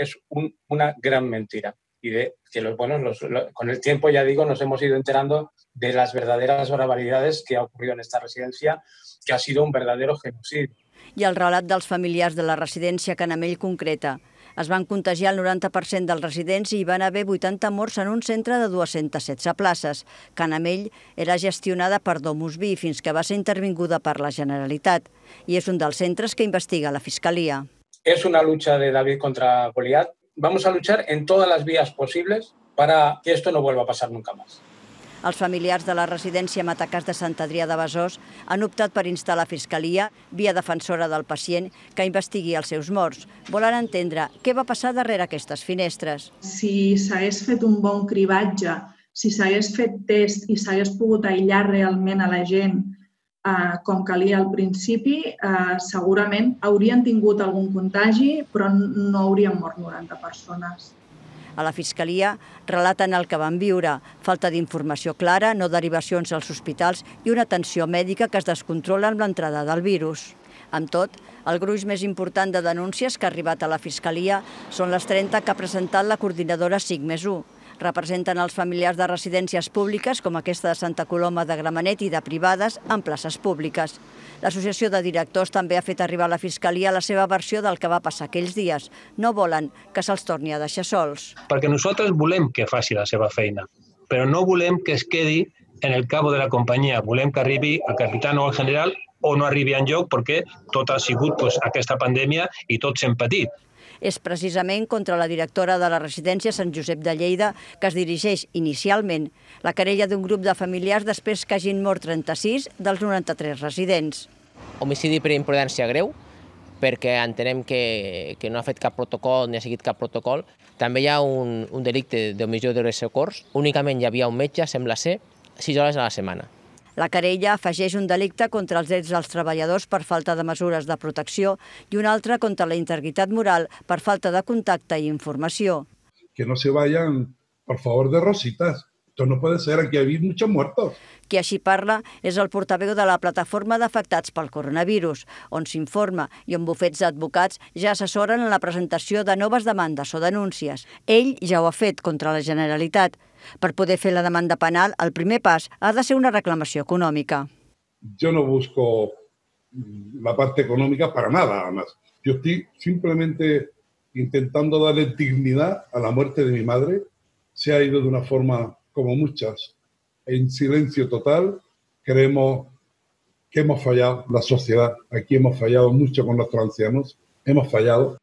es un, una gran mentira y de que los buenos, los, los, con el tiempo, ya digo, nos hemos ido enterando de las verdaderas barbaridades que ha ocurrido en esta residencia, que ha sido un verdadero genocidio. I el relat dels familiars de la residència Canamell concreta. Es van contagiar el 90% dels residents i hi van haver 80 morts en un centre de 216 places. Canamell era gestionada per Domus Vi fins que va ser intervinguda per la Generalitat i és un dels centres que investiga la Fiscalia es una lucha de David contra Goliat. Vamos a luchar en todas las vías posibles para que esto no vuelva a pasar nunca más. Els familiars de la residència Matacàs de Sant Adrià de Besòs han optat per instar la Fiscalia, via defensora del pacient, que investigui els seus morts. Volen entendre què va passar darrere aquestes finestres. Si s'hagués fet un bon cribatge, si s'hagués fet test i s'hagués pogut aïllar realment a la gent Eh, com calia al principi, eh, segurament haurien tingut algun contagi, però no haurien mort 90 persones. A la Fiscalia relaten el que van viure, falta d'informació clara, no derivacions als hospitals i una atenció mèdica que es descontrola amb l'entrada del virus. Amb tot, el gruix més important de denúncies que ha arribat a la Fiscalia són les 30 que ha presentat la coordinadora 5 més 1, representen els familiars de residències públiques com aquesta de Santa Coloma de Gramenet i de privades en places públiques. L'associació de directors també ha fet arribar a la Fiscalia la seva versió del que va passar aquells dies. No volen que se'ls torni a deixar sols. Perquè nosaltres volem que faci la seva feina, però no volem que es quedi en el cabo de la companyia. Volem que arribi el capità o el general o no arribi en lloc perquè tot ha sigut pues, aquesta pandèmia i tots hem patit és precisament contra la directora de la residència Sant Josep de Lleida, que es dirigeix inicialment la querella d'un grup de familiars després que hagin mort 36 dels 93 residents. Homicidi per imprudència greu, perquè entenem que, que no ha fet cap protocol ni ha seguit cap protocol. També hi ha un, un delicte d'omissió de, de socors. Únicament hi havia un metge, sembla ser, 6 hores a la setmana. La querella afegeix un delicte contra els drets dels treballadors per falta de mesures de protecció i un altre contra la integritat moral per falta de contacte i informació. Que no se vayan, por favor, de rositas. Esto no puede ser, aquí ha habido muchos morts. Qui així parla és el portaveu de la plataforma d'afectats pel coronavirus, on s'informa i on bufets d'advocats ja assessoren en la presentació de noves demandes o denúncies. Ell ja ho ha fet contra la Generalitat. Per poder fer la demanda penal, el primer pas ha de ser una reclamació econòmica. Jo no busco la part econòmica per a nada, además. Yo estoy simplemente intentando darle dignidad a la muerte de mi madre. Se ha ido de una forma como muchas, en silencio total, creemos que hemos fallado la sociedad. Aquí hemos fallado mucho con nuestros ancianos, hemos fallado